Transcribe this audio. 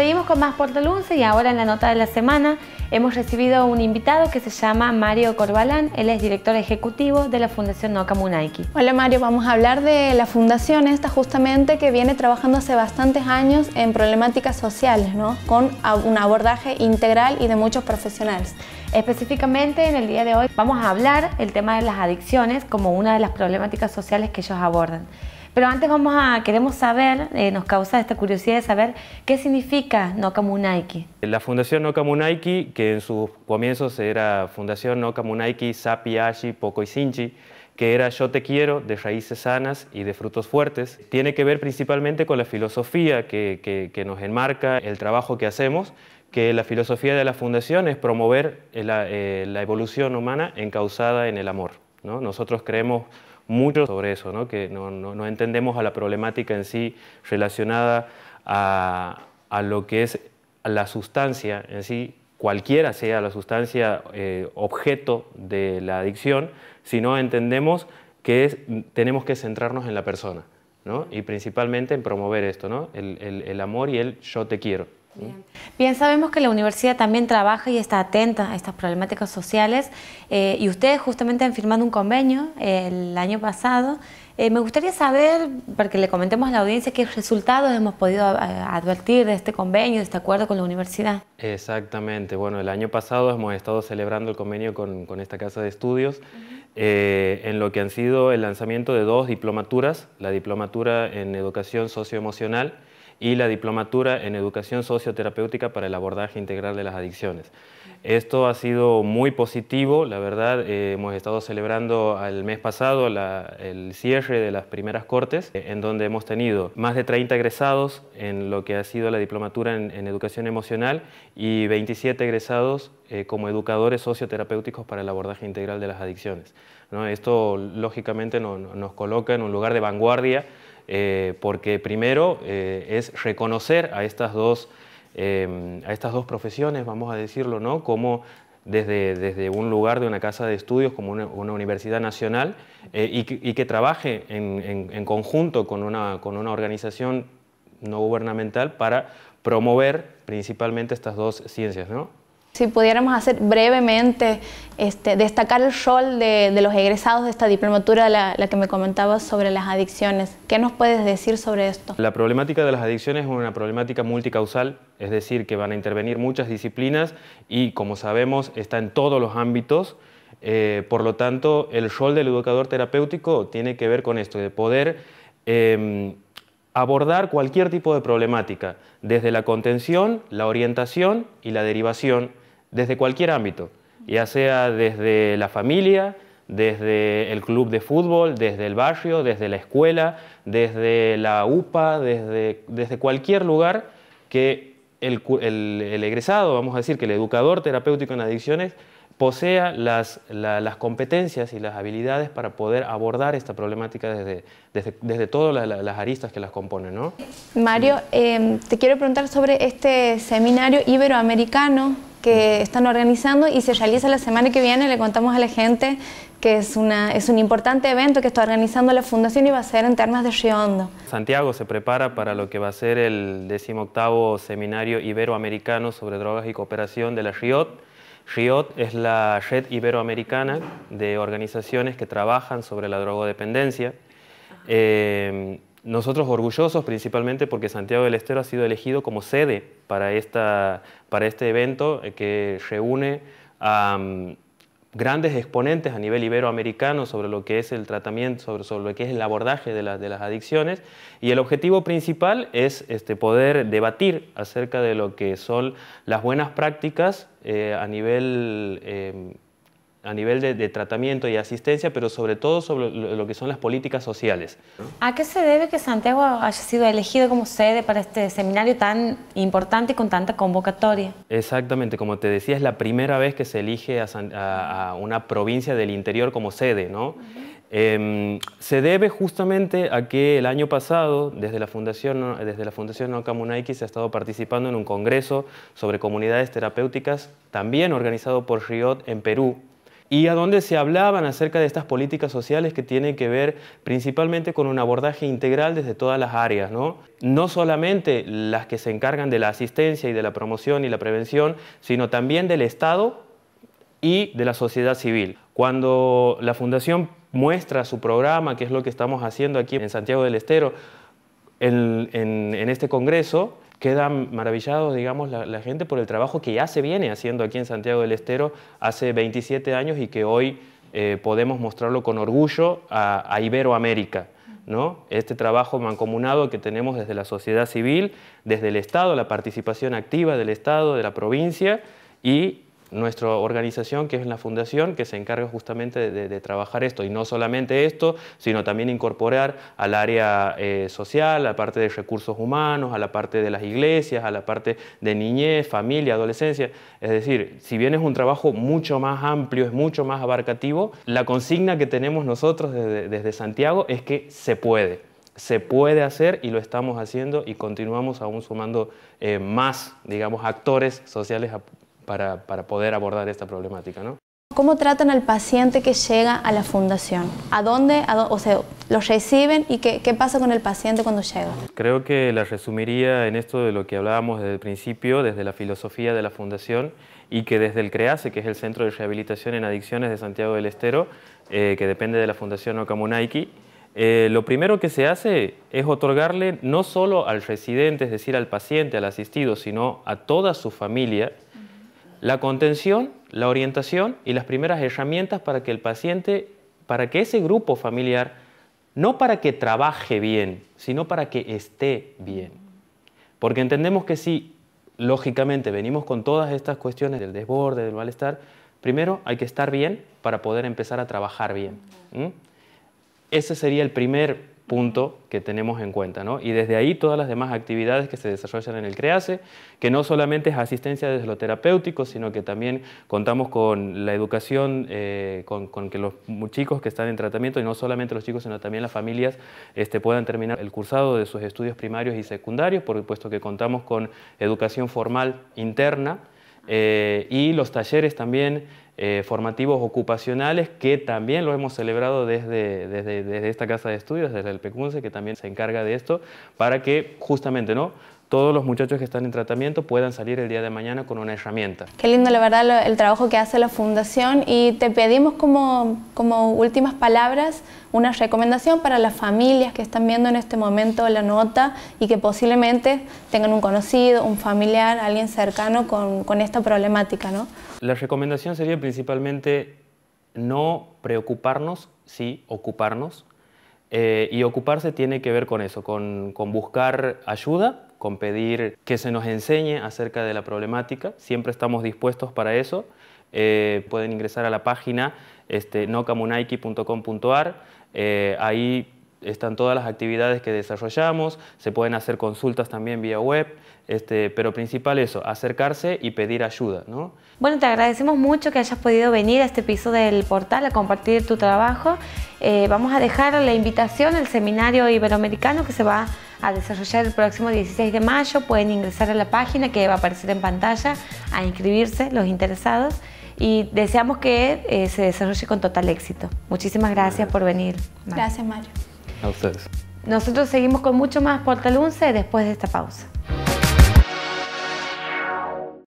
Seguimos con más Puerto Lunce y ahora en la nota de la semana hemos recibido un invitado que se llama Mario Corbalán, él es director ejecutivo de la Fundación Noca Munaiki. Hola Mario, vamos a hablar de la fundación esta justamente que viene trabajando hace bastantes años en problemáticas sociales, ¿no? con un abordaje integral y de muchos profesionales. Específicamente en el día de hoy vamos a hablar el tema de las adicciones como una de las problemáticas sociales que ellos abordan. Pero antes vamos a, queremos saber, eh, nos causa esta curiosidad de saber qué significa Nokamunaiki. La Fundación Nokamunaiki, que en sus comienzos era Fundación Nokamunaiki Sapi Ashi Poko que era Yo te quiero, de raíces sanas y de frutos fuertes, tiene que ver principalmente con la filosofía que, nos enmarca el trabajo que hacemos, que la filosofía de la Fundación es promover la, eh, evolución humana encausada en el amor. ¿no? Nosotros creemos mucho sobre eso, ¿no? que no, entendemos a la problemática en sí relacionada a, lo que es la sustancia en sí, cualquiera sea la sustancia eh, objeto de la adicción, sino entendemos que tenemos que centrarnos en la persona y principalmente en promover esto, el amor y el yo te quiero. Bien. sabemos que la universidad también trabaja y está atenta a estas problemáticas sociales eh, y ustedes justamente han firmado un convenio el año pasado. Eh, me gustaría saber, para que le comentemos a la audiencia, qué resultados hemos podido eh, advertir de este convenio, de este acuerdo con la universidad. Exactamente, bueno, el año pasado hemos estado celebrando el convenio con, esta casa de estudios. en lo que han sido el lanzamiento de dos diplomaturas, la diplomatura en educación socioemocional y la diplomatura en educación socioterapéutica para el abordaje integral de las adicciones. Esto ha sido muy positivo, la verdad, eh, hemos estado celebrando el mes pasado el cierre de las primeras cortes, eh, en donde hemos tenido más de 30 egresados en lo que ha sido la diplomatura en, educación emocional y 27 egresados eh, como educadores socioterapéuticos para el abordaje integral de las adicciones. Esto lógicamente nos coloca en un lugar de vanguardia eh, porque primero eh, es reconocer a estas, dos, em, a estas dos profesiones, vamos a decirlo, ¿no? como desde, un lugar de una casa de estudios como una, universidad nacional eh, y que, trabaje en, conjunto con una, con una organización no gubernamental para promover principalmente estas dos ciencias. ¿no? Si pudiéramos hacer brevemente, este, destacar el rol de, los egresados de esta diplomatura, la, que me comentabas sobre las adicciones. ¿Qué nos puedes decir sobre esto? La problemática de las adicciones es una problemática multicausal, es decir, que van a intervenir muchas disciplinas y, como sabemos, está en todos los ámbitos. Eh, por lo tanto, el rol del educador terapéutico tiene que ver con esto, de poder... Em, abordar cualquier tipo de problemática, desde la contención, la orientación y la derivación desde cualquier ámbito, ya sea desde la familia, desde el club de fútbol, desde el barrio, desde la escuela, desde la UPA, desde, desde cualquier lugar que el, egresado, vamos a decir, que el educador terapéutico en adicciones posea las, competencias y las habilidades para poder abordar esta problemática desde, desde, todas las, aristas que las componen. ¿no? Mario, eh, te quiero preguntar sobre este seminario iberoamericano que están organizando y se realiza la semana que viene. Le contamos a la gente que es, una, es un importante evento que está organizando la Fundación y va a ser en términos de Giondo. Santiago se prepara para lo que va a ser el 18 Seminario Iberoamericano sobre Drogas y Cooperación de la RIOT. RIOT es la red iberoamericana de organizaciones que trabajan sobre la drogodependencia. Eh, nosotros orgullosos principalmente porque Santiago del Estero ha sido elegido como sede para, esta, para este evento eh, que reúne a mm, grandes exponentes a nivel iberoamericano sobre lo que es el tratamiento, sobre, sobre lo que es el abordaje de, las adicciones y el objetivo principal es este, poder debatir acerca de lo que son las buenas prácticas eh, a nivel... Em, a nivel de, tratamiento y asistencia, pero sobre todo sobre lo que son las políticas sociales. ¿A qué se debe que Santiago haya sido elegido como sede para este seminario tan importante y con tanta convocatoria? Exactamente, como te decía, es la primera vez que se elige a, una provincia del interior como sede, ¿no? Em, se debe justamente a que el año pasado, desde la Fundación, desde la Fundación Okamunaiki, se ha estado participando en un congreso sobre comunidades terapéuticas, también organizado por Riot en Perú, y a donde se hablaban acerca de estas políticas sociales que tienen que ver principalmente con un abordaje integral desde todas las áreas, ¿no? solamente las que se encargan de la asistencia y de la promoción y la prevención, sino también del Estado y de la sociedad civil. Cuando la Fundación muestra su programa, que es lo que estamos haciendo aquí en Santiago del Estero, en este Congreso, Quedan maravillados, digamos, la, gente por el trabajo que ya se viene haciendo aquí en Santiago del Estero hace 27 años y que hoy eh, podemos mostrarlo con orgullo a, a Iberoamérica. ¿no? Este trabajo mancomunado que tenemos desde la sociedad civil, desde el Estado, la participación activa del Estado, de la provincia y nuestra organización, que es la fundación, que se encarga justamente de, trabajar esto, y no solamente esto, sino también incorporar al área eh, social, a la parte de recursos humanos, a la parte de las iglesias, a la parte de niñez, familia, adolescencia. Es decir, si bien es un trabajo mucho más amplio, es mucho más abarcativo, la consigna que tenemos nosotros desde, Santiago es que se puede se puede hacer y lo estamos haciendo y continuamos aún sumando eh, más, digamos, actores sociales para, poder abordar esta problemática. ¿Cómo tratan al paciente que llega a la fundación? ¿A dónde, o sea, los reciben y qué, pasa con el paciente cuando llega? Creo que la resumiría en esto de lo que hablábamos desde el principio, desde la filosofía de la fundación y que desde el CREACE, que es el Centro de Rehabilitación en Adicciones de Santiago del Estero, eh, que depende de la Fundación Okamunaiki, eh, lo primero que se hace es otorgarle no solo al residente, es decir, al paciente, al asistido, sino a toda su familia, la contención, la orientación y las primeras herramientas para que el paciente, para que ese grupo familiar, no para que trabaje bien, sino para que esté bien. Porque entendemos que si, lógicamente, venimos con todas estas cuestiones del desborde, del malestar, primero hay que estar bien para poder empezar a trabajar bien. Ese sería el primer punto que tenemos en cuenta. ¿no? Y desde ahí todas las demás actividades que se desarrollan en el CREACE, que no solamente es asistencia desde lo terapéutico, sino que también contamos con la educación, eh, con, que los chicos que están en tratamiento, y no solamente los chicos, sino también las familias, este, puedan terminar el cursado de sus estudios primarios y secundarios, por supuesto que contamos con educación formal interna, eh, y los talleres también eh, formativos ocupacionales que también lo hemos celebrado desde, desde, desde esta casa de estudios, desde el PECUNCE, que también se encarga de esto, para que justamente ¿no? todos los muchachos que están en tratamiento puedan salir el día de mañana con una herramienta. Qué lindo, la verdad, el trabajo que hace la Fundación y te pedimos como, como últimas palabras una recomendación para las familias que están viendo en este momento la nota y que posiblemente tengan un conocido, un familiar, alguien cercano con, con esta problemática. ¿no? La recomendación sería principalmente no preocuparnos, sí ocuparnos. Eh, y ocuparse tiene que ver con eso, con, con buscar ayuda con pedir que se nos enseñe acerca de la problemática. Siempre estamos dispuestos para eso. Eh, pueden ingresar a la página este, nocamunaiki.com.ar. Eh, ahí están todas las actividades que desarrollamos, se pueden hacer consultas también vía web, este, pero principal eso, acercarse y pedir ayuda. Bueno, te agradecemos mucho que hayas podido venir a este piso del portal a compartir tu trabajo. Eh, vamos a dejar la invitación al seminario iberoamericano que se va a desarrollar el próximo 16 de mayo. Pueden ingresar a la página que va a aparecer en pantalla a inscribirse los interesados y deseamos que eh, se desarrolle con total éxito. Muchísimas gracias por venir. Gracias, Mario. Nosotros seguimos con mucho más Portal después de esta pausa.